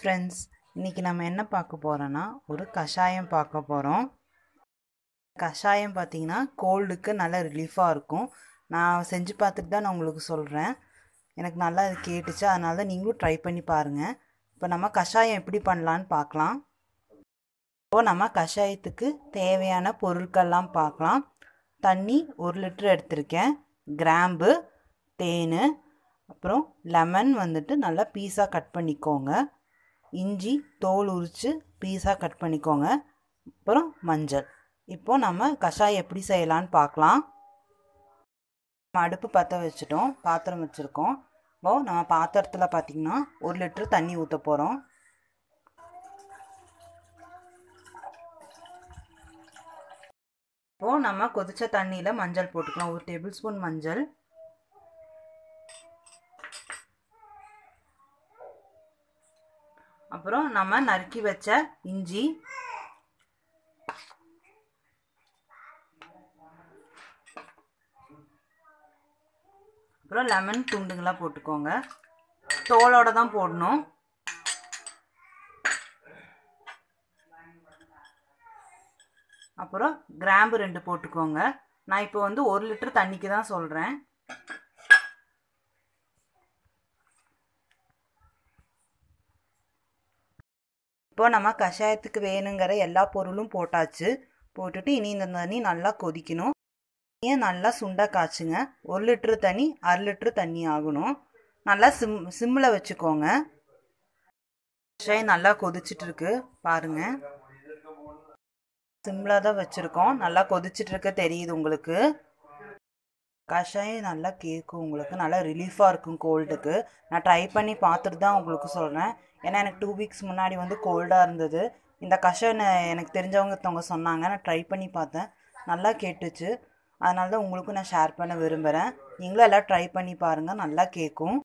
friends இன்றைக்கி நம்ம என்ன பார்க்க போகிறோன்னா ஒரு கஷாயம் பார்க்க போகிறோம் கஷாயம் பார்த்திங்கன்னா கோல்டுக்கு நல்ல ரிலீஃபாக இருக்கும் நான் செஞ்சு பார்த்துட்டு தான் நான் உங்களுக்கு சொல்கிறேன் எனக்கு நல்லா அது கேட்டுச்சு அதனால தான் நீங்களும் ட்ரை பண்ணி பாருங்கள் இப்போ நம்ம கஷாயம் எப்படி பண்ணலான்னு பார்க்கலாம் இப்போது நம்ம கஷாயத்துக்கு தேவையான பொருட்கள்லாம் பார்க்கலாம் தண்ணி ஒரு லிட்டர் எடுத்திருக்கேன் கிராம்பு தேன் அப்புறம் லெமன் வந்துட்டு நல்லா பீஸாக கட் பண்ணிக்கோங்க இஞ்சி தோல் உரித்து பீஸாக கட் பண்ணிக்கோங்க அப்புறம் மஞ்சள் இப்போது நம்ம கஷாயம் எப்படி செய்யலான்னு பார்க்கலாம் நம்ம அடுப்பு பற்ற வச்சுட்டோம் பாத்திரம் வச்சுருக்கோம் இப்போது நம்ம பாத்திரத்தில் பார்த்திங்கன்னா ஒரு லிட்டர் தண்ணி ஊற்ற போகிறோம் இப்போது நம்ம கொதித்த தண்ணியில் மஞ்சள் போட்டுக்கலாம் ஒரு டேபிள் ஸ்பூன் மஞ்சள் அப்புறம் நம்ம நறுக்கி வச்ச இஞ்சி அப்புறம் லெமன் துண்டுங்களாக போட்டுக்கோங்க தோலோட தான் போடணும் அப்புறம் கிராம்பு ரெண்டு போட்டுக்கோங்க நான் இப்போ வந்து ஒரு லிட்டர் தண்ணிக்கு தான் சொல்கிறேன் இப்போ நம்ம கஷாயத்துக்கு வேணுங்கிற எல்லா பொருளும் போட்டாச்சு போட்டுட்டு இனி இந்த தண்ணி நல்லா கொதிக்கணும் தண்ணியை நல்லா சுண்டாக காய்ச்சுங்க ஒரு லிட்ரு தண்ணி அரை லிட்ரு தண்ணி ஆகணும் நல்லா சிம் சிம்மில் வச்சுக்கோங்க கஷாயம் நல்லா கொதிச்சிட்ருக்கு பாருங்கள் சிம்மில் தான் வச்சுருக்கோம் நல்லா கொதிச்சிட்ருக்கு தெரியுது உங்களுக்கு கஷாயம் நல்லா கேட்கும் உங்களுக்கு நல்லா ரிலீஃபாக இருக்கும் கோல்டுக்கு நான் ட்ரை பண்ணி பார்த்துட்டு தான் உங்களுக்கு சொல்கிறேன் ஏன்னா எனக்கு டூ வீக்ஸ் முன்னாடி வந்து கோல்டாக இருந்தது இந்த கஷாயம் எனக்கு தெரிஞ்சவங்க ஒருத்தவங்க சொன்னாங்க நான் ட்ரை பண்ணி பார்த்தேன் நல்லா கேட்டுச்சு அதனால தான் உங்களுக்கும் நான் ஷேர் பண்ண விரும்புகிறேன் நீங்களும் எல்லாம் ட்ரை பண்ணி பாருங்கள் நல்லா கேட்கும்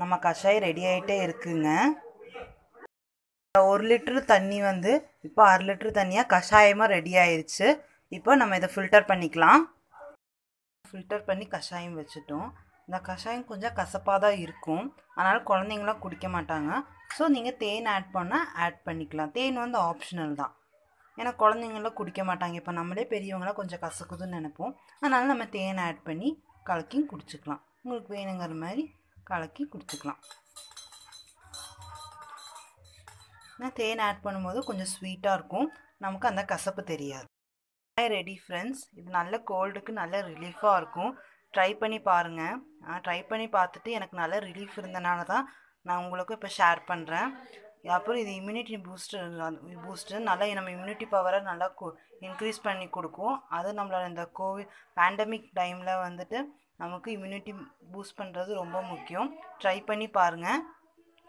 நம்ம கஷாயம் ரெடி ஆகிட்டே இருக்குங்க ஒரு லிட்டரு தண்ணி வந்து இப்போ அரை லிட்டரு தண்ணியாக கஷாயமாக ரெடி ஆயிடுச்சு இப்போ நம்ம இதை ஃபில்டர் பண்ணிக்கலாம் ஃபில்டர் பண்ணி கஷாயம் வச்சுட்டோம் இந்த கஷாயம் கொஞ்சம் கசப்பாக தான் இருக்கும் அதனால் குழந்தைங்களாம் குடிக்க மாட்டாங்க ஸோ நீங்கள் தேன் ஆட் பண்ணால் ஆட் பண்ணிக்கலாம் தேன் வந்து ஆப்ஷனல் தான் ஏன்னா குழந்தைங்களாம் குடிக்க மாட்டாங்க இப்போ நம்மளே பெரியவங்களாம் கொஞ்சம் கசக்குதுன்னு நினைப்போம் அதனால் நம்ம தேன் ஆட் பண்ணி கலக்கி குடிச்சிக்கலாம் உங்களுக்கு வேணுங்கிற மாதிரி கலக்கி குடிச்சுக்கலாம் நான் தேன் ஆட் பண்ணும்போது கொஞ்சம் ஸ்வீட்டாக இருக்கும் நமக்கு அந்த கசப்பு தெரியாது ஹாய் ரெடி ஃப்ரெண்ட்ஸ் இது நல்ல கோல்டுக்கு நல்ல ரிலீஃபாக இருக்கும் ட்ரை பண்ணி பாருங்கள் ட்ரை பண்ணி பார்த்துட்டு எனக்கு நல்ல ரிலீஃப் இருந்தனால தான் நான் உங்களுக்கும் இப்போ ஷேர் பண்ணுறேன் அப்புறம் இது இம்யூனிட்டி பூஸ்டர் பூஸ்டர் நல்லா நம்ம இம்யூனிட்டி பவரை நல்லா இன்க்ரீஸ் பண்ணி கொடுக்கும் அது நம்மளோட இந்த கோவிட் பேண்டமிக் டைமில் வந்துட்டு நமக்கு இம்யூனிட்டி பூஸ்ட் பண்ணுறது ரொம்ப முக்கியம் ட்ரை பண்ணி பாருங்கள்